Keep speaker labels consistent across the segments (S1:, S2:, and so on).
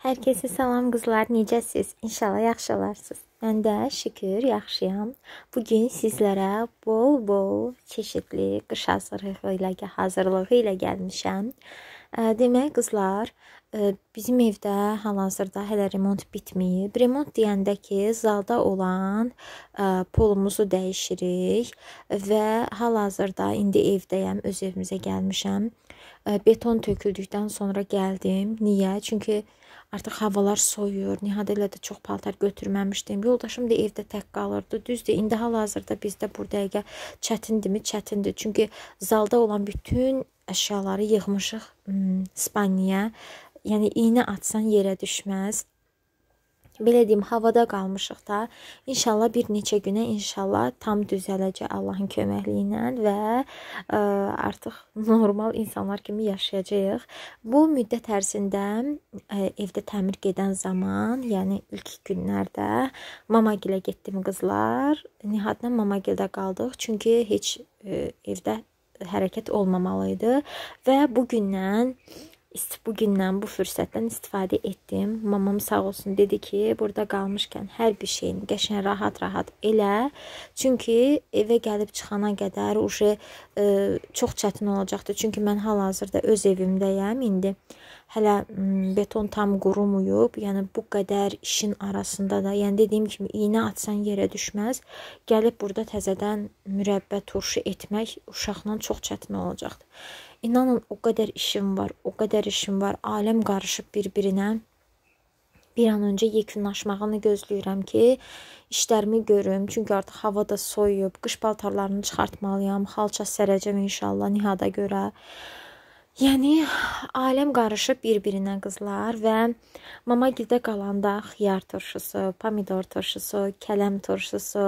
S1: Hər kəsə salam qızlar, necəsiz? İnşallah yaxşı olarsınız. Mən də şükür yaxşıyam. Bu gün sizlərə bol-bol çeşidli qış hazırlığı ilə hazırlığı ilə gəlmişəm. Demək qızlar, bizim evdə hal-hazırda hələ remont bitməyib. Remont deyəndə ki, zalda olan polumuzu dəyişirik və hal-hazırda indi evdəyəm, öz evimizə gəlmişəm. Beton töküldükdən sonra gəldim. Niyə? Çünki Artıq havalar soyuyur. Nihad elə də çox paltar götürməmişdim. Yoldaşım da evdə tək qalırdı. Düzdür, indi hal-hazırda bizdə bu dəqiqə çətindimi? Çətindir. Çünki zalda olan bütün əşyaları yığmışıq Spaniya. Yəni iynə atsan yerə düşməz belə deyim, havada qalmışıq da. İnşallah bir neçə günə inşallah tam düzələcək Allahın köməkliyi ilə və ə, e, artıq normal insanlar kimi yaşayacağıq. Bu müddət ərzində ə, e, evdə təmir gedən zaman, yəni ilk günlərdə mamagilə getdim qızlar. Nihadla mamagildə qaldıq, çünki heç ə, e, evdə hərəkət olmamalı idi və bu gündən bu gündən, bu fürsətdən istifadə etdim. Mamam sağ olsun dedi ki, burada qalmışkən hər bir şeyini qəşəng rahat-rahat elə. Çünki evə gəlib çıxana qədər uşe e, çox çətin olacaqdı. Çünki mən hal-hazırda öz evimdəyəm indi hələ beton tam qurumuyub, yəni bu qədər işin arasında da, yəni dediyim kimi iynə atsan yerə düşməz. Gəlib burada təzədən mürəbbə turşu etmək uşaqla çox çətin olacaqdır. İnanın o qədər işim var, o qədər işim var. Aləm qarışıb bir-birinə. Bir an öncə yekunlaşmağını gözləyirəm ki, işlərimi görüm. Çünki artıq hava da soyuyub. Qış paltarlarını çıxartmalıyam. Xalça sərəcəm inşallah Nihada görə. Yəni aləm qarışıb bir-birinə qızlar və mama gildə qalanda xiyar turşusu, pomidor turşusu, kələm turşusu,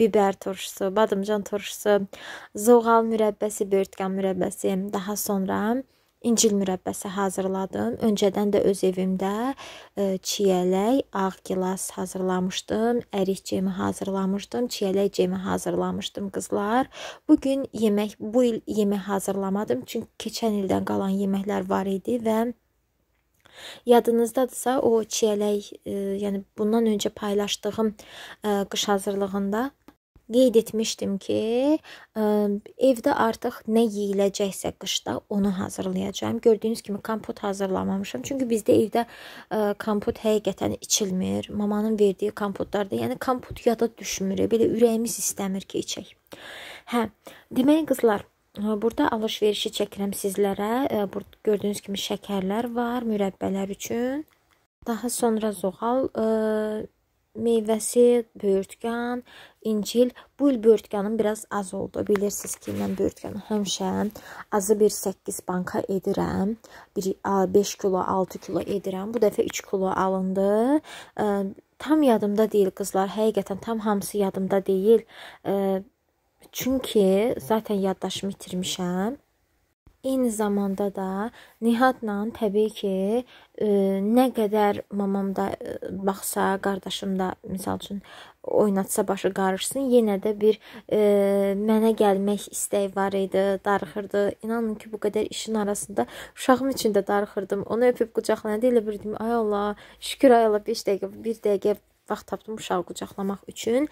S1: biber turşusu, badımcan turşusu, zoğal mürəbbəsi, börtkan mürəbbəsi, daha sonra İncil mürəbbəsi hazırladım. Öncədən də öz evimdə e, çiyələk, ağ gilas hazırlamışdım, ərik cemi hazırlamışdım, çiyələk cemi hazırlamışdım qızlar. Bu gün yemək bu il yemək hazırlamadım, çünki keçən ildən qalan yeməklər var idi və Yadınızdadırsa o çiyələk, e, yəni bundan öncə paylaşdığım e, qış hazırlığında qeyd etmişdim ki, ə, e, evdə artıq nə yeyiləcəksə qışda onu hazırlayacağam. Gördüyünüz kimi kompot hazırlamamışam. Çünki bizdə evdə ə, e, kompot həqiqətən içilmir. Mamanın verdiyi kompotlarda, yəni kompot yada düşmür. Belə ürəyimiz istəmir ki, içək. Hə, demək qızlar, e, Burada alış-verişi çəkirəm sizlərə. Burada gördüyünüz kimi şəkərlər var mürəbbələr üçün. Daha sonra zoğal ə, meyvəsi böyürtkan, incil. Bu il böyürtkanım biraz az oldu. Bilirsiniz ki, mən böyürtkanı həmişə azı bir 8 banka edirəm. 5 kilo, 6 kilo edirəm. Bu dəfə 3 kilo alındı. E, tam yadımda deyil qızlar. Həqiqətən tam hamısı yadımda deyil. E, çünki zaten yaddaşımı itirmişəm. Eyni zamanda da Nihatla təbii ki, ə, e, nə qədər mamam da ə, e, baxsa, qardaşım da məsəl üçün oynatsa başı qarışsın, yenə də bir ə, e, mənə gəlmək istəyi var idi, darıxırdı. İnanın ki, bu qədər işin arasında uşağım üçün də darıxırdım. Onu öpüb qucaqlayanda elə bir dedim, ay Allah, şükür ay Allah 5 dəqiqə, 1 dəqiqə vaxt tapdım uşağı qucaqlamaq üçün.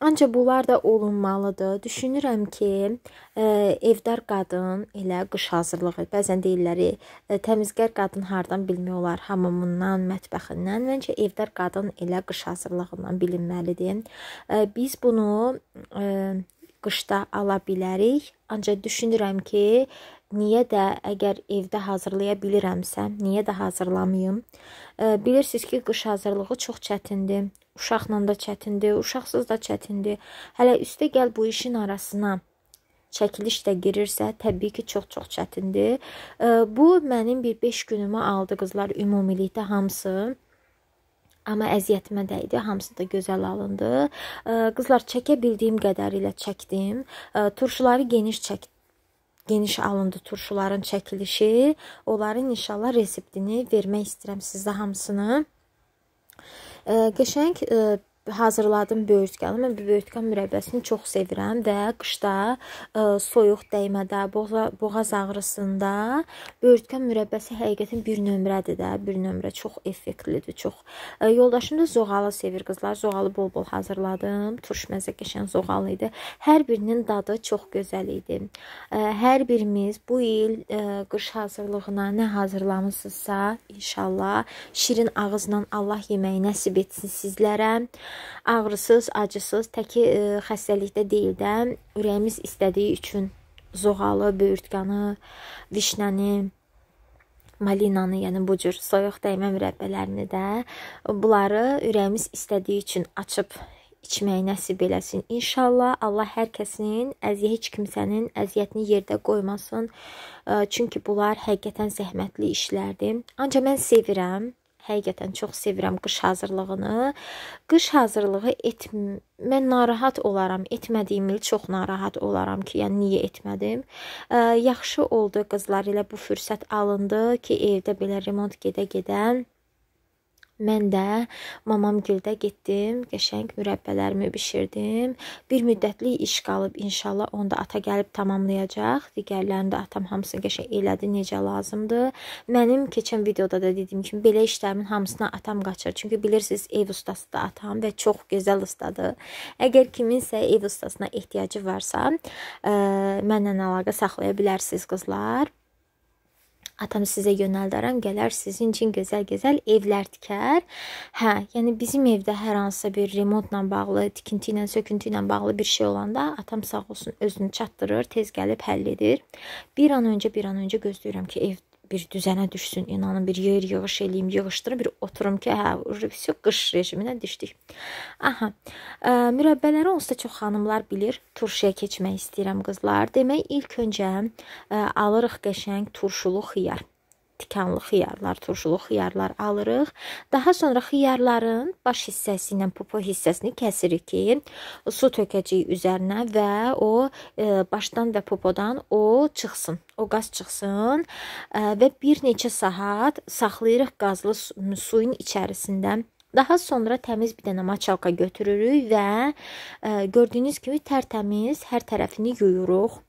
S1: Ancaq bunlar da olunmalıdır. Düşünürəm ki, ə, e, evdar qadın elə qış hazırlığı, bəzən deyirlər, ə, e, təmizkar qadın hardan bilmək olar? Hamamından, mətbəxindən. Məncə evdar qadın elə qış hazırlığından bilinməlidir. Ə, e, biz bunu ə, qışda ala bilərik. Ancaq düşünürəm ki, niyə də əgər evdə hazırlaya bilirəmsə, niyə də hazırlamayım? Bilirsiniz ki, qış hazırlığı çox çətindir. Uşaqla da çətindir, uşaqsız da çətindir. Hələ üstə gəl bu işin arasına çəkiliş də girirsə, təbii ki, çox-çox çətindir. Bu mənim bir 5 günümü aldı qızlar ümumilikdə hamısı. Amma əziyyətimə dəydi, hamısı da gözəl alındı. Qızlar çəkə bildiyim qədər ilə çəkdim. Turşuları geniş çəkdim geniş alındı turşuların çəkilişi. Onların inşallah reseptini vermək istəyirəm sizə hamısını. Äh, Geschenk äh, hazırladım böyürtkanı. Mən böyürtkan mürəbbəsini çox sevirəm və qışda ə, e, soyuq dəymədə, boğaz, boğaz ağrısında böyürtkan mürəbbəsi həqiqətən bir nömrədir də, bir nömrə çox effektlidir, çox. Ə, e, yoldaşım da zoğalı sevir qızlar. Zoğalı bol-bol hazırladım. Turş məzə qəşən zoğalı idi. Hər birinin dadı çox gözəl idi. Ə, e, hər birimiz bu il ə, qış hazırlığına nə hazırlamısınızsa, inşallah şirin ağızla Allah yeməyi nəsib etsin sizlərə ağrısız, acısız, təki ə, e, xəstəlikdə deyil də ürəyimiz istədiyi üçün zoğalı, böyürtkanı, vişnəni, malinanı, yəni bu cür soyuq dəymə mürəbbələrini də bunları ürəyimiz istədiyi üçün açıb içməyi nəsib eləsin. İnşallah Allah hər kəsin, əziyyət heç kimsənin əziyyətini yerdə qoymasın. E, çünki bunlar həqiqətən zəhmətli işlərdir. Ancaq mən sevirəm həqiqətən çox sevirəm qış hazırlığını. Qış hazırlığı et mən narahat olaram. Etmədiyim il çox narahat olaram ki, yəni niyə etmədim? E, yaxşı oldu qızlar ilə bu fürsət alındı ki, evdə belə remont gedə-gedən Mən də mamam gildə getdim, qəşəng mürəbbələrimi bişirdim. Bir müddətlik iş qalıb, inşallah onu da ata gəlib tamamlayacaq. Digərlərini də atam hamısını qəşəng elədi, necə lazımdır. Mənim keçən videoda da dediyim kimi belə işlərimin hamısına atam qaçır. Çünki bilirsiniz, ev ustası da atam və çox gözəl ustadır. Əgər kiminsə ev ustasına ehtiyacı varsa, ə, mənlə əlaqə saxlaya bilərsiniz qızlar atam sizə yönəldərəm, gələr sizin üçün gözəl-gözəl evlər tikər. Hə, yəni bizim evdə hər hansısa bir remontla bağlı, tikinti ilə, söküntü ilə bağlı bir şey olanda atam sağ olsun özünü çatdırır, tez gəlib həll edir. Bir an öncə, bir an öncə gözləyirəm ki, ev bir düzənə düşsün. İnanın bir yer yığış eləyim, yığışdırıb bir oturum ki, hə, vəsə qış rejiminə düşdük. Aha. Ə, e, mürəbbələri onsuz da çox xanımlar bilir. Turşuya keçmək istəyirəm qızlar. Demək ilk öncə ə, e, alırıq qəşəng turşulu xiyar tikanlı xiyarlar, turşulu xiyarlar alırıq. Daha sonra xiyarların baş hissəsi ilə popo hissəsini kəsirik ki, su tökəcəyik üzərinə və o e, başdan və popodan o çıxsın. O qaz çıxsın e, və bir neçə saat saxlayırıq qazlı suyun içərisində. Daha sonra təmiz bir dənə maçalka götürürük və e, gördüyünüz kimi tərtəmiz hər tərəfini yuyuruq.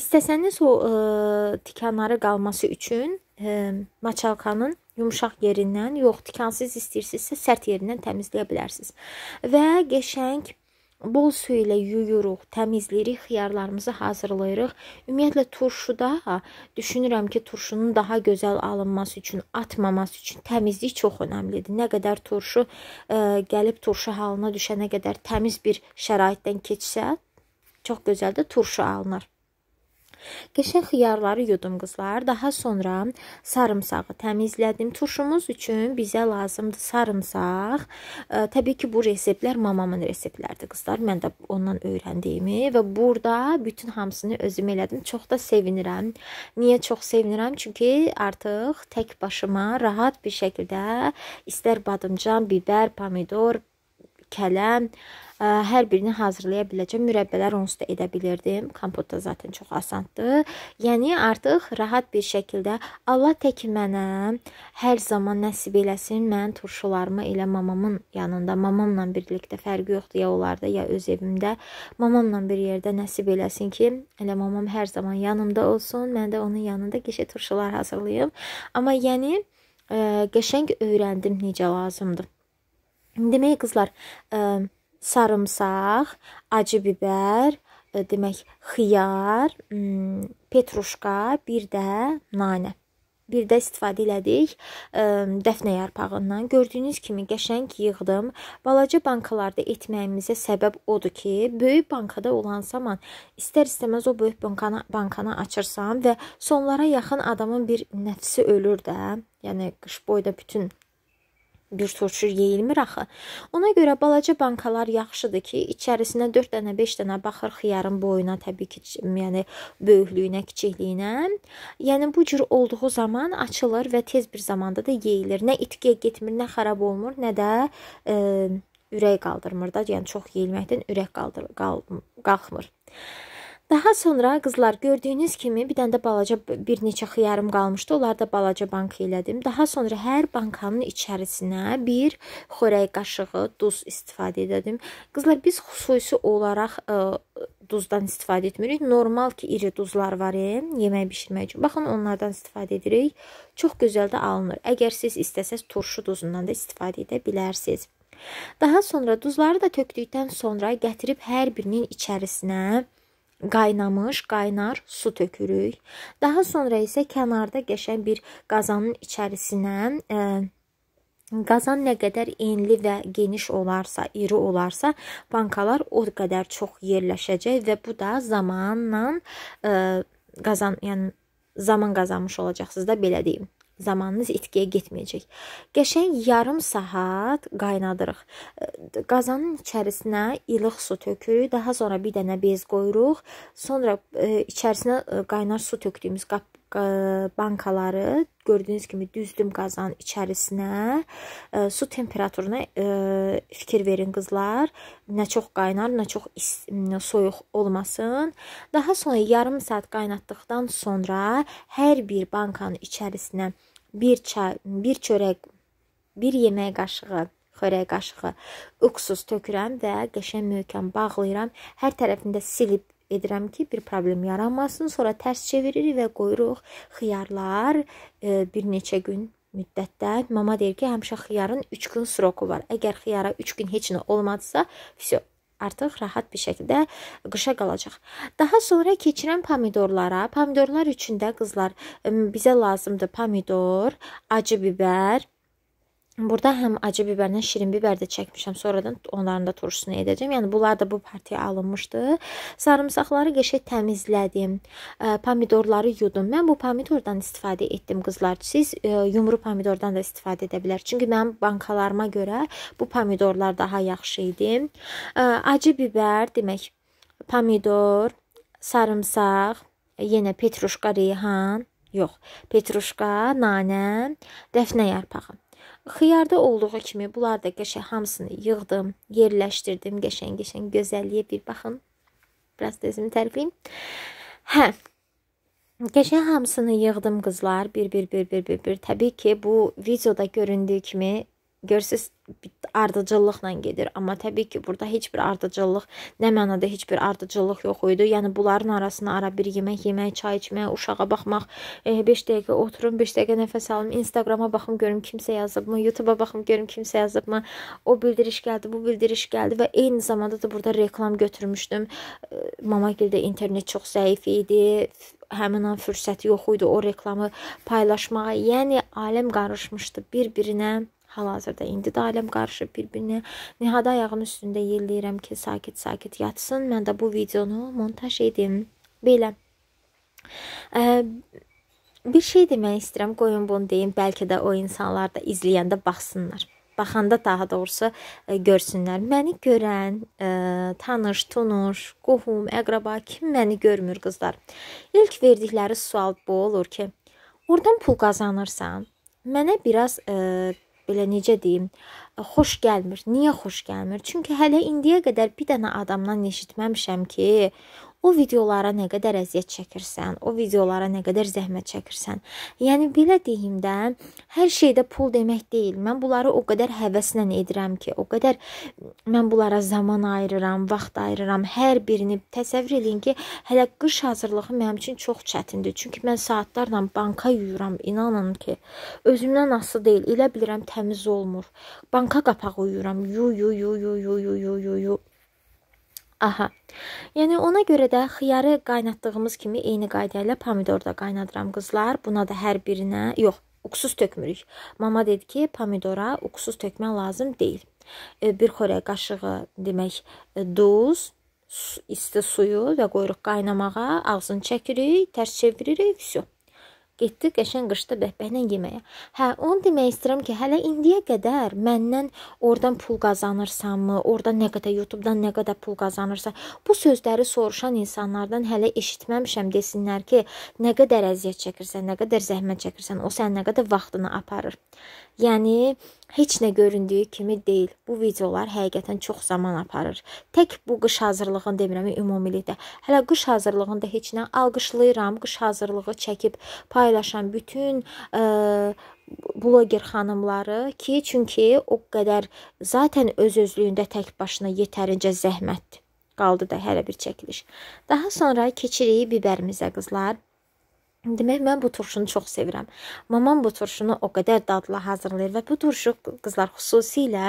S1: İstəsəniz o ə, e, tikanları qalması üçün e, maçalkanın yumşaq yerindən, yox, tikansız istəyirsinizsə sərt yerindən təmizləyə bilərsiniz. Və qəşəng bol su ilə yuyuruq, təmizləyirik, xiyarlarımızı hazırlayırıq. Ümumiyyətlə turşuda düşünürəm ki, turşunun daha gözəl alınması üçün, atmaması üçün təmizlik çox əhəmilidir. Nə qədər turşu ə, e, gəlib turşu halına düşənə qədər təmiz bir şəraitdən keçsə, çox gözəl də turşu alınır. Qəşəng xiyarları yudum qızlar. Daha sonra sarımsağı təmizlədim. Turşumuz üçün bizə lazımdır sarımsaq. E, təbii ki, bu reseptlər mamamın reseptləridir qızlar. Mən də ondan öyrəndiyimi və burada bütün hamısını özüm elədim. Çox da sevinirəm. Niyə çox sevinirəm? Çünki artıq tək başıma rahat bir şəkildə istər badımcan, bibər, pomidor, kələm, ə, e, hər birini hazırlaya biləcəm. Mürəbbələr onsuz da edə bilirdim. Kompot da zaten çox asandır. Yəni artıq rahat bir şəkildə Allah tək mənə hər zaman nəsib eləsin. Mən turşularımı elə mamamın yanında, mamamla birlikdə fərqi yoxdur ya onlarda, ya öz evimdə. Mamamla bir yerdə nəsib eləsin ki, elə mamam hər zaman yanımda olsun. Mən də onun yanında gecə turşular hazırlayım. Amma yəni ə, e, qəşəng öyrəndim necə lazımdır. Demək qızlar, ə, e, sarımsaq, acı bibər, ə, e, demək xiyar, ə, hmm, petruşka, bir də nanə. Bir də istifadə elədik ə, e, dəfnə yarpağından. Gördüyünüz kimi qəşəng yığdım. Balaca bankalarda etməyimizə səbəb odur ki, böyük bankada olan zaman istər-istəməz o böyük bankanı bankanı açırsan və sonlara yaxın adamın bir nəfsi ölür də. Yəni qış boyda bütün bir turşu yeyilmir axı. Ona görə balaca bankalar yaxşıdır ki, içərisinə 4 dənə, 5 dənə baxır xiyarın boyuna, təbii ki, yəni böyüklüyünə, kiçikliyinə. Yəni bu cür olduğu zaman açılır və tez bir zamanda da yeyilir. Nə itkiyə getmir, nə xarab olmur, nə də e, ürək qaldırmır da, yəni çox yeyilməkdən ürək qaldır qal qalxmır. Daha sonra qızlar gördüyünüz kimi bir dənə də balaca bir neçə xiyarım qalmışdı. Onları da balaca banka elədim. Daha sonra hər bankanın içərisinə bir xörək qaşığı duz istifadə edirdim. Qızlar biz xüsusi olaraq ə, e, duzdan istifadə etmirik. Normal ki, iri duzlar var, e, yemək bişirmək üçün. Baxın, onlardan istifadə edirik. Çox gözəl də alınır. Əgər siz istəsəz turşu duzundan da istifadə edə bilərsiniz. Daha sonra duzları da tökdükdən sonra gətirib hər birinin içərisinə Qaynamış, qaynar su tökürük. Daha sonra isə kənarda qəşən bir qazanın içərisinə e, qazan nə qədər enli və geniş olarsa, iri olarsa, bankalar o qədər çox yerləşəcək və bu da zamanla e, qazan, yəni zaman qazanmış olacaqsınız da belə deyim zamanınız itkiyə getməyəcək. Qəşəng yarım saat qaynadırıq. Qazanın içərisinə ilıq su tökürük, daha sonra bir dənə bez qoyuruq. Sonra içərisinə qaynar su tökdüyümüz qab bankaları gördüyünüz kimi düzdüm qazanın içərisinə ə, su temperaturuna ə, fikir verin qızlar. Nə çox qaynar, nə çox is, nə soyuq olmasın. Daha sonra yarım saat qaynatdıqdan sonra hər bir bankanın içərisinə bir çay, bir çörək, bir yemək qaşığı xörək qaşığı uksuz tökürəm və qəşəng möhkəm bağlayıram. Hər tərəfində silib edirəm ki, bir problem yaranmasın. Sonra tərs çeviririk və qoyuruq xiyarlar e, bir neçə gün müddətdə. Mama deyir ki, həmişə xiyarın 3 gün sroku var. Əgər xiyara 3 gün heç nə olmadısa, vəsə artıq rahat bir şəkildə qışa qalacaq. Daha sonra keçirəm pomidorlara. Pomidorlar üçün də qızlar e, bizə lazımdır pomidor, acı bibər, Burada həm acı biberlə şirin bibər də çəkmişəm. Sonradan onların da turşusunu edəcəm. Yəni bunlar da bu partiya alınmışdı. Sarımsaqları qəşəng təmizlədim. E, pomidorları yudum. Mən bu pomidordan istifadə etdim qızlar. Siz e, yumru pomidordan da istifadə edə bilər. Çünki mənim bankalarıma görə bu pomidorlar daha yaxşı idi. E, acı bibər demək pomidor, sarımsaq, yenə petruşka, reyhan, yox, petruşka, nanə, dəfnə yarpağı Xiyarda olduğu kimi bunlar da qəşəng hamısını yığdım, yerləşdirdim, qəşəng-qəşəng gözəlliyə bir baxın. Biraz da özümü tərifləyim. Hə. Qəşəng hamısını yığdım qızlar, bir-bir bir-bir bir-bir. Təbii ki, bu videoda göründüyü kimi Görürsüz, ardıcıllıqla gedir. Amma təbii ki, burada heç bir ardıcıllıq, nə mənada heç bir ardıcıllıq yox idi. Yəni bunların arasına ara bir yemək yemək, çay içmək, uşağa baxmaq, 5 e, dəqiqə oturum, 5 dəqiqə nəfəs alım, Instagrama baxım görüm kimsə yazıbmı, YouTube-a baxım görüm kimsə yazıbmı. O bildiriş gəldi, bu bildiriş gəldi və eyni zamanda da burada reklam götürmüşdüm. E, Mamagildə internet çox zəif idi həmin an fürsəti yox idi o reklamı paylaşmağa. Yəni aləm qarışmışdı bir-birinə. Hal-hazırda indi də aləm qarışıb bir-birinə. Nihadə ayağının üstündə yelləyirəm ki, sakit-sakit yatsın. Mən də bu videonu montaj edim. Belə. Ə, bir şey demək istəyirəm, qoyun bunu deyim. Bəlkə də o insanlar da izləyəndə baxsınlar baxanda daha doğrusu ə, görsünlər. Məni görən, ə, tanış, tunuş, qohum, əqrəba kim məni görmür qızlar? İlk verdikləri sual bu olur ki, oradan pul qazanırsan? Mənə biraz ə, belə necə deyim, xoş gəlmir. Niyə xoş gəlmir? Çünki hələ indiyə qədər bir dənə adamdan eşitməmişəm ki, o videolara nə qədər əziyyət çəkirsən, o videolara nə qədər zəhmət çəkirsən. Yəni belə deyim də, hər şeydə pul demək deyil. Mən bunları o qədər həvəslə edirəm ki, o qədər mən bunlara zaman ayırıram, vaxt ayırıram. Hər birini təsəvvür eləyin ki, hələ qış hazırlığı mənim üçün çox çətindir. Çünki mən saatlarla banka yuyuram, inanın ki, özümdən asılı deyil. Elə bilirəm təmiz olmur. Banka qapağı yuyuram. Yu yu yu yu yu yu yu yu. yu. Aha. Yəni ona görə də xiyarı qaynatdığımız kimi eyni qayda ilə pomidor da qaynadıram qızlar. Buna da hər birinə, yox, uksuz tökmürük. Mama dedi ki, pomidora uksuz tökmək lazım deyil. E, bir xörək qaşığı demək e, duz, isti suyu və qoyuruq qaynamağa, ağzını çəkirik, tərs çeviririk, vəsio. Getdik qəşən qışda bəhbəhlə yeməyə. Hə, onu demək istəyirəm ki, hələ indiyə qədər məndən oradan pul qazanırsanmı, orada nə qədər YouTube-dan nə qədər pul qazanırsan, bu sözləri soruşan insanlardan hələ eşitməmişəm desinlər ki, nə qədər əziyyət çəkirsən, nə qədər zəhmət çəkirsən, o sənin nə qədər vaxtını aparır. Yəni heç nə göründüyü kimi deyil. Bu videolar həqiqətən çox zaman aparır. Tək bu qış hazırlığını demirəm ümumilikdə. Hələ qış hazırlığında heç nə alqışlayıram. Qış hazırlığı çəkib paylaşan bütün ə, e, bloger xanımları ki, çünki o qədər zaten öz özlüyündə tək başına yetərincə zəhmətdir qaldı da hələ bir çəkiliş. Daha sonra keçirik biberimizə qızlar. Demək mən bu turşunu çox sevirəm. Mamam bu turşunu o qədər dadlı hazırlayır və bu turşu qızlar xüsusilə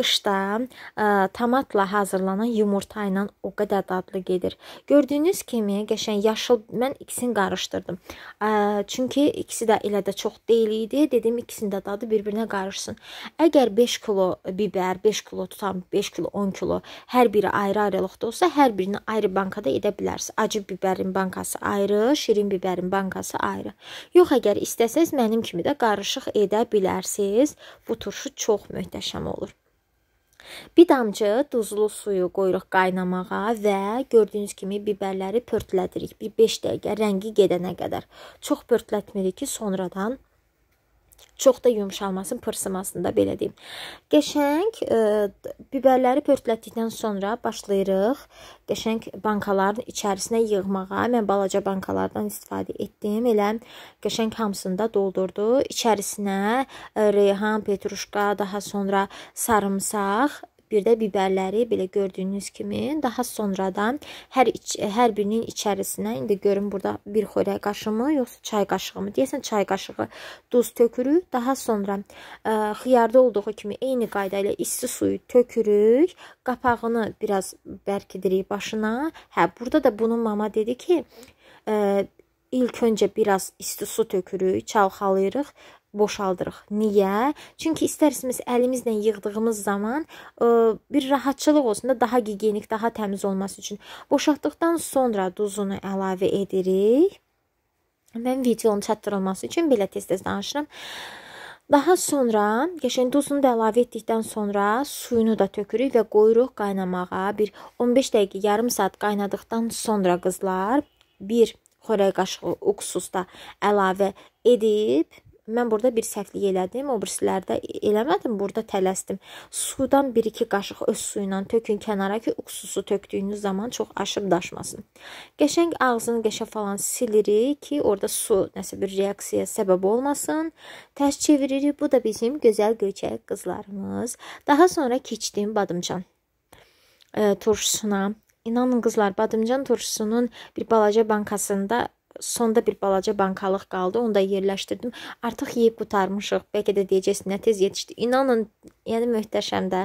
S1: qışda ə, tomatla hazırlanan yumurta ilə o qədər dadlı gedir. Gördüyünüz kimi qəşəng yaşıl mən ikisini qarışdırdım. Ə, çünki ikisi də elə də çox deyil idi. Dedim ikisinin də dadı bir-birinə qarışsın. Əgər 5 kilo bibər, 5 kilo tutam, 5 kilo, 10 kilo hər biri ayrı-ayrılıqda olsa, hər birini ayrı bankada edə bilərsiniz. Acı bibərin bankası ayrı, şirin bibərin bankası bankası ayrı. Yox əgər istəsəz mənim kimi də qarışıq edə bilərsiz. Bu turşu çox möhtəşəm olur. Bir damcı duzlu suyu qoyuruq qaynamağa və gördüyünüz kimi biberləri pörtlədirik. Bir 5 dəqiqə rəngi gedənə qədər. Çox pörtlətmirik ki, sonradan çox da yumşalmasın, pırsımasın da belə deyim. Qəşəng e, biberləri pörtlətdikdən sonra başlayırıq qəşəng bankaların içərisinə yığmağa. Mən balaca bankalardan istifadə etdim. Elə qəşəng hamısını da doldurdu. İçərisinə e, reyhan, petruşka, daha sonra sarımsaq Bir də bibərləri belə gördüyünüz kimi daha sonradan hər iç, hər birinin içərisinə indi görün burada bir xörək qaşımı yoxsa çay qaşığımı deyəsən çay qaşığı duz tökürük. Daha sonra ə, e, xiyarda olduğu kimi eyni qayda ilə isti suyu tökürük. Qapağını biraz bərkidirik başına. Hə, burada da bunun mama dedi ki, ə, e, ilk öncə biraz isti su tökürük, çalxalayırıq boşaldırıq. Niyə? Çünki istər-istəməz əlimizlə yığdığımız zaman ə, e, bir rahatçılıq olsun da daha gigiyenik, daha təmiz olması üçün. Boşaltdıqdan sonra duzunu əlavə edirik. Mən videonun çatdırılması üçün belə tez-tez danışıram. Daha sonra, qəşəng yəni duzunu da əlavə etdikdən sonra suyunu da tökürük və qoyuruq qaynamağa. Bir 15 dəqiqə, yarım saat qaynadıqdan sonra qızlar bir xörək qaşığı uksus da əlavə edib mən burada bir səhvlik elədim, o birisilərdə eləmədim, burada tələsdim. Sudan 1-2 qaşıq öz suyu ilə tökün kənara ki, uksusu tökdüyünüz zaman çox aşıb daşmasın. Qəşəng ağzını qəşə falan silirik ki, orada su nəsə bir reaksiyaya səbəb olmasın. Tərs çeviririk. Bu da bizim gözəl göyçək qızlarımız. Daha sonra keçdim badımcan e, turşusuna. İnanın qızlar, badımcan turşusunun bir balaca bankasında sonda bir balaca bankalıq qaldı. Onu da yerləşdirdim. Artıq yeyib qutarmışıq. Bəlkə də deyəcəksiniz, nə tez yetişdi. İnanın, yəni möhtəşəmdə.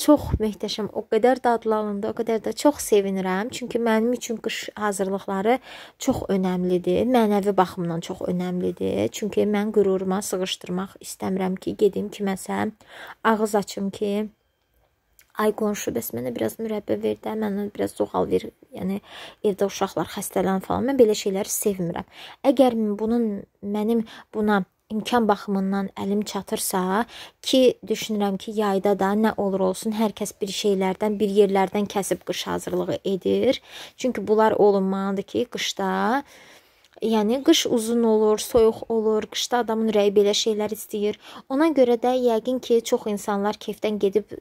S1: Çox möhtəşəm. O qədər dadlandı, o qədər də çox sevinirəm. Çünki mənim üçün qış hazırlıqları çox əhəmilidir. Mənəvi baxımdan çox əhəmilidir. Çünki mən qüruruma sığışdırmaq istəmirəm ki, gedim kiməsə ağız açım ki, ay qonşu bəs mənə biraz mürəbbə ver də, hə, mənə biraz zoğal ver. Yəni evdə uşaqlar xəstələn falan. Mən belə şeyləri sevmirəm. Əgər bunun mənim buna imkan baxımından əlim çatırsa ki, düşünürəm ki, yayda da nə olur olsun hər kəs bir şeylərdən, bir yerlərdən kəsib qış hazırlığı edir. Çünki bunlar olunmalıdır ki, qışda Yəni qış uzun olur, soyuq olur, qışda adamın ürəyi belə şeylər istəyir. Ona görə də yəqin ki, çox insanlar kefdən gedib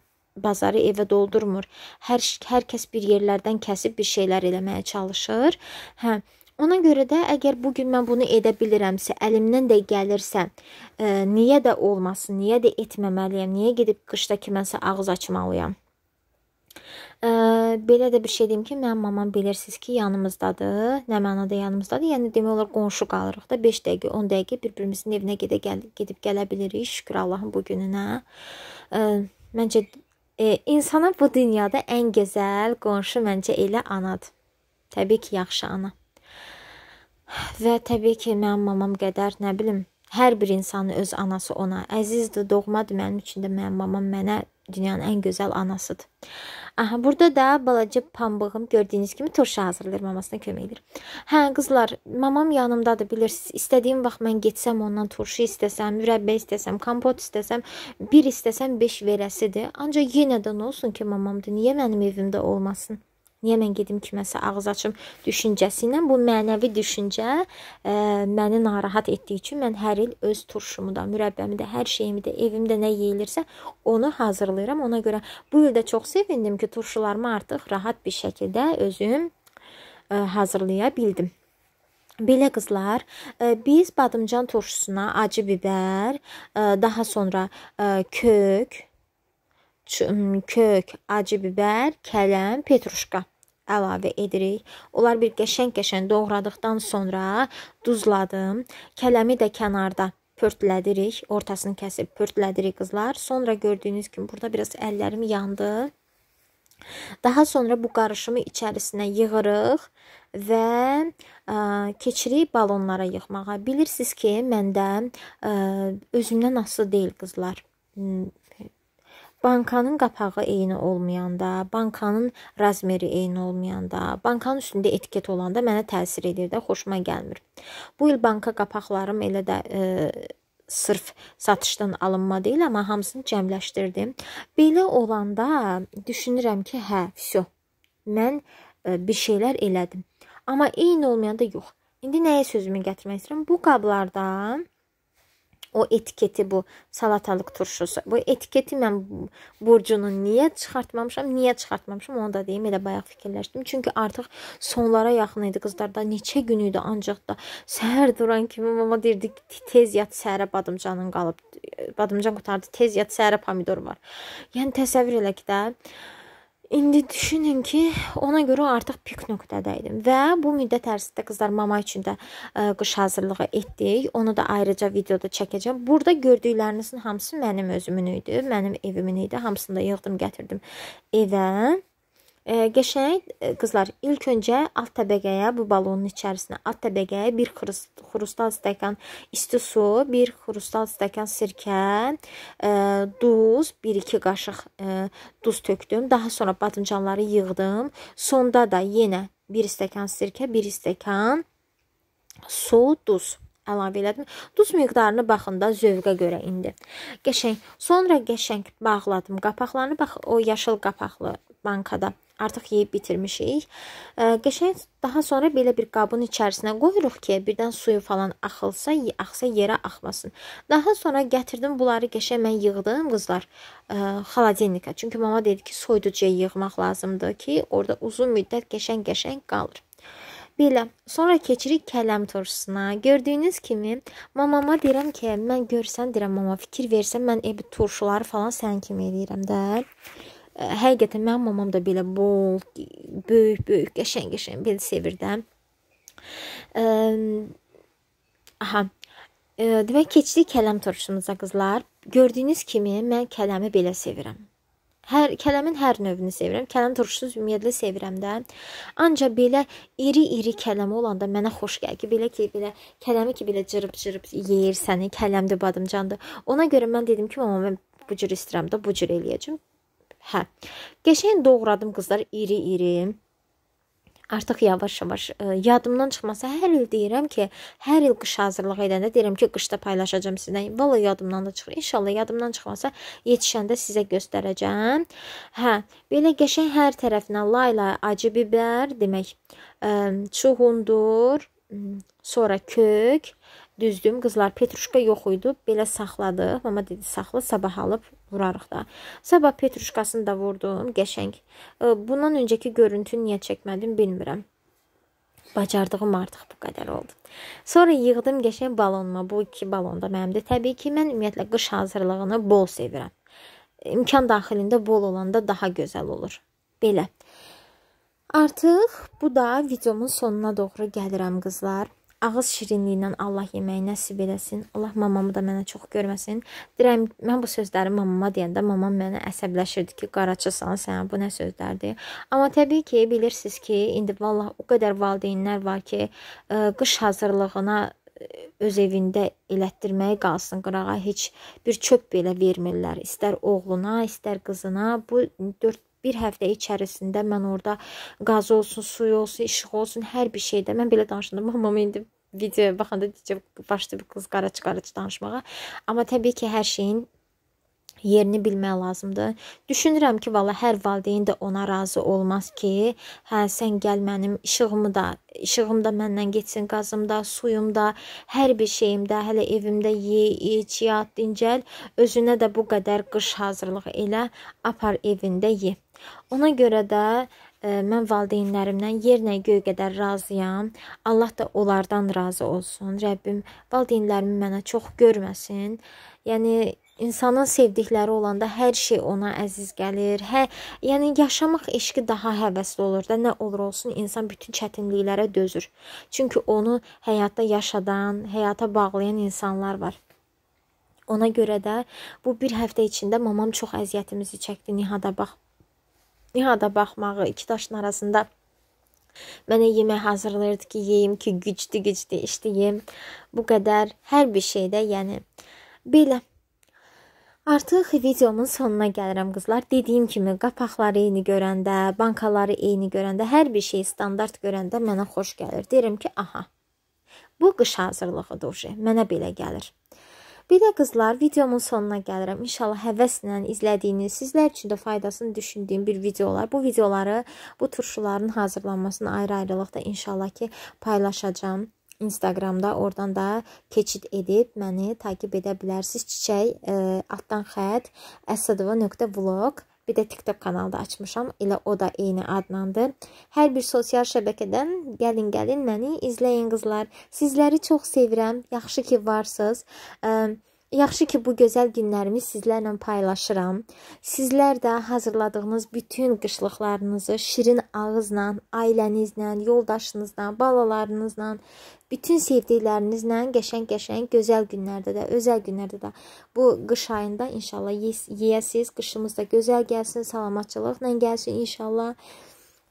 S1: bazarı evə doldurmur. Hər hər kəs bir yerlərdən kəsib bir şeylər eləməyə çalışır. Hə, Ona görə də əgər bu gün mən bunu edə bilirəmsə, əlimdən də gəlirsə, e, niyə də olmasın, niyə də etməməliyəm, niyə gedib qışda kiməsə ağız açmalıyam? E, belə də bir şey deyim ki, mənim mamam bilirsiniz ki, yanımızdadır. Nə mənada yanımızdadır? Yəni demək olar qonşu qalırıq da 5 dəqiqə, 10 dəqiqə bir-birimizin evinə gedə gəl gedib gələ bilirik. Şükür Allahın bu gününə. E, məncə E, insana bu dünyada ən gözəl qonşu məncə elə anadır. Təbii ki, yaxşı ana. Və təbii ki, mənim mamam qədər, nə bilim, Hər bir insanın öz anası ona əzizdir, doğmadır. Mənim üçün də mənim mamam mənə dünyanın ən gözəl anasıdır. Aha, burada da balaca pambığım gördüyünüz kimi turşa hazırlayır, mamasına kömək edir. Hə, qızlar, mamam yanımdadır, bilirsiniz. İstədiyim vaxt mən getsəm ondan turşu istəsəm, mürəbbə istəsəm, kompot istəsəm, bir istəsəm 5 verəsidir. Ancaq yenə də nə olsun ki, mamamdır. Niyə mənim evimdə olmasın? Niyə mən gedim kiməsə ağız açım düşüncəsi ilə bu mənəvi düşüncə ə, e, məni narahat etdiyi üçün mən hər il öz turşumu da, mürəbbəmi də, hər şeyimi də, evimdə nə yeyilirsə onu hazırlayıram. Ona görə bu il də çox sevindim ki, turşularımı artıq rahat bir şəkildə özüm ə, e, hazırlaya bildim. Belə qızlar, e, biz badımcan turşusuna acı bibər, daha sonra kök, kök, acı bibər, kələm, petruşka əlavə edirik. Onlar bir qəşəng-qəşəng doğradıqdan sonra duzladım. Kələmi də kənarda pörtlədirik, ortasını kəsib pörtlədirik qızlar. Sonra gördüyünüz kimi burada biraz əllərim yandı. Daha sonra bu qarışımı içərisinə yığırıq və ə, keçirik balonlara yığmağa. Bilirsiniz ki, məndə ə, özümdən asılı deyil qızlar hmm, Bankanın qapağı eyni olmayanda, bankanın razmeri eyni olmayanda, bankanın üstündə etiket olanda mənə təsir edir də, xoşuma gəlmir. Bu il banka qapaqlarım elə də e, sırf satışdan alınma deyil, amma hamısını cəmləşdirdim. Belə olanda düşünürəm ki, hə, vəsyo. Mən e, bir şeylər elədim. Amma eyni olmayanda yox. İndi nəyə sözümü gətirmək istəyirəm? Bu qablardan O etiketi bu salatalıq turşusu. Bu etiketi mən Burcunun niyə çıxartmamışam, niyə çıxartmamışam onu da deyim. Elə bayaq fikirləşdim. Çünki artıq sonlara yaxın idi qızlarda. Neçə gün idi ancaq da səhər duran kimi mama deyirdi tez yat səhərə badımcanın qalıb. Badımcan qutardı. Tez yat səhərə pomidor var. Yəni təsəvvür elə ki də İndi düşünün ki, ona görə artıq pik nöqtədə idim və bu müddət ərzində qızlar mama üçün də ə, e, qış hazırlığı etdik. Onu da ayrıca videoda çəkəcəm. Burada gördüklərinizin hamısı mənim özümün idi, mənim evimin idi. Hamısını da yığdım, gətirdim evə. E, qəşəng qızlar, ilk öncə alt təbəqəyə, bu balonun içərisinə alt təbəqəyə bir xrustal stəkan isti su, bir xrustal stəkan sirkə, e, duz, 1-2 qaşıq e, duz tökdüm. Daha sonra badımcanları yığdım. Sonda da yenə 1 stəkan sirkə, 1 stəkan su, duz əlavə elədim. Duz miqdarını baxın da zövqə görə indi. Qəşəng. Sonra qəşəng bağladım qapaqlarını. Bax o yaşıl qapaqlı bankada artıq yeyib bitirmişik. Qəşəng daha sonra belə bir qabın içərisinə qoyuruq ki, birdən suyu falan axılsa, axsa yerə axmasın. Daha sonra gətirdim bunları qəşəng mən yığdım qızlar, xaladenika. Çünki mama dedi ki, soyuducuya yığmaq lazımdır ki, orada uzun müddət qəşəng-qəşəng qalır. Belə, sonra keçirik kələm turşusuna. Gördüyünüz kimi, mamama deyirəm ki, mən görsən deyirəm mama fikir versən mən ev turşuları falan sənin kimi eləyirəm də həqiqətən mənim mamam da belə bol, böyük-böyük, qəşəng-qəşəng belə sevir də. Aha. Demək keçdik kələm turşumuza qızlar. Gördüyünüz kimi mən kələmi belə sevirəm. Hər kələmin hər növünü sevirəm. Kələm turşusuz ümumiyyətlə sevirəm də. Ancaq belə iri-iri kələmi olanda mənə xoş gəlir ki, belə ki, belə kələmi ki, belə cırıb-cırıb yeyir səni, kələmdir, badımcandır. Ona görə mən dedim ki, mama mən bu cür istəyirəm də, bu cür eləyəcəm. Hə. Qəşəng doğradım qızlar, iri-iri. Artıq yavaş-yavaş e, yadımdan çıxmasa hər il deyirəm ki, hər il qış hazırlığı edəndə deyirəm ki, qışda paylaşacağım sizlə. Vallah yadımdan da çıxır. İnşallah yadımdan çıxmasa yetişəndə sizə göstərəcəm. Hə, belə qəşəng hər tərəfinə layla, acı bibər, demək, e, çuğundur, sonra kök, Düzdüm, qızlar, Petruşka yox idi, belə saxladıq. Mama dedi, saxla, sabah alıb vurarıq da. Sabah Petruşkasını da vurdum, qəşəng. E, bundan öncəki görüntünü niyə çəkmədim, bilmirəm. Bacardığım artıq bu qədər oldu. Sonra yığdım qəşəng balonuma, bu iki balon da mənimdir. Təbii ki, mən ümumiyyətlə qış hazırlığını bol sevirəm. İmkan daxilində bol olanda daha gözəl olur. Belə. Artıq bu da videomun sonuna doğru gəlirəm qızlar ağız şirinliyindən Allah yeməyi nəsib eləsin. Allah mamamı da mənə çox görməsin. Deyirəm, mən bu sözləri mamama deyəndə mamam mənə əsəbləşirdi ki, qaraçısan sən, bu nə sözlərdir? Amma təbii ki, bilirsiniz ki, indi vallah o qədər valideynlər var ki, ə, e, qış hazırlığına e, öz evində elətdirməyi qalsın qırağa heç bir çöp belə vermirlər. İstər oğluna, istər qızına. Bu 4 bir həftə içərisində mən orada qaz olsun, suyu olsun, işıq olsun, hər bir şeydə mən belə danışdım. Mamam indi videoya baxanda DJ başlayıb qızqara-çıxarıcı danışmağa. Amma təbii ki, hər şeyin yerini bilmək lazımdır. Düşünürəm ki, valla hər valideyn də ona razı olmaz ki, hə sən gəl mənim işığımı da, işığım da məndən getsin, qazım da, suyum da, hər bir şeyimdə, hələ evimdə ye, iç, yat, dincəl, özünə də bu qədər qış hazırlığı elə, apar evində ye. Ona görə də mən valideynlərimdən yerinə göy qədər razıyam. Allah da onlardan razı olsun. Rəbbim valideynlərimi mənə çox görməsin. Yəni insanın sevdikləri olanda hər şey ona əziz gəlir. Hə, yəni yaşamaq eşqi daha həvəsli olur da, nə olur olsun insan bütün çətinliklərə dözür. Çünki onu həyatda yaşadan, həyata bağlayan insanlar var. Ona görə də bu bir həftə içində mamam çox əziyyətimizi çəkdi Nihada bax. İhada baxmağı, iki daşın arasında Mənə yemək hazırlayırdı ki, yeyim ki, güclü-güclü işləyim. Bu qədər hər bir şeydə, yəni belə. Artıq videomun sonuna gəlirəm qızlar. Dediyim kimi, qapaqları eyni görəndə, bankaları eyni görəndə, hər bir şey standart görəndə mənə xoş gəlir. Deyirəm ki, aha. Bu qış hazırlığıdır. Mənə belə gəlir. Belə qızlar, videomun sonuna gəlirəm. İnşallah həvəslə izlədiyiniz, sizlər üçün də faydasını düşündüyüm bir videolar. Bu videoları, bu turşuların hazırlanmasını ayrı-ayrılıqda inşallah ki paylaşacağam. Instagramda oradan da keçid edib məni təqib edə bilərsiniz. Çiçək e, altdan xətt əsədova.vlog Bir də TikTok kanalı da açmışam. Elə o da eyni adlandır. Hər bir sosial şəbəkədən gəlin, gəlin məni izləyin qızlar. Sizləri çox sevirəm. Yaxşı ki, varsınız. Ə, Yaxşı ki, bu gözəl günlərimi sizlərlə paylaşıram. Sizlər də hazırladığınız bütün qışlıqlarınızı şirin ağızla, ailənizlə, yoldaşınızla, balalarınızla, bütün sevdiklərinizlə qəşəng-qəşəng gözəl günlərdə də, özəl günlərdə də bu qış ayında inşallah yeyəsiz, qışımız da gözəl gəlsin, salamatçılıqla gəlsin inşallah.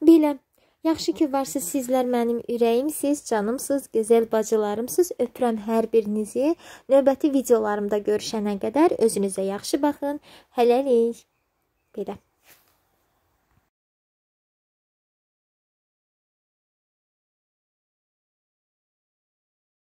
S1: Belə Yaxşı ki, varsa sizlər mənim ürəyimsiz, canımsız, gözəl bacılarımsız. Öpürəm hər birinizi. Növbəti videolarımda görüşənə qədər özünüzə yaxşı baxın. Hələlik. Belə.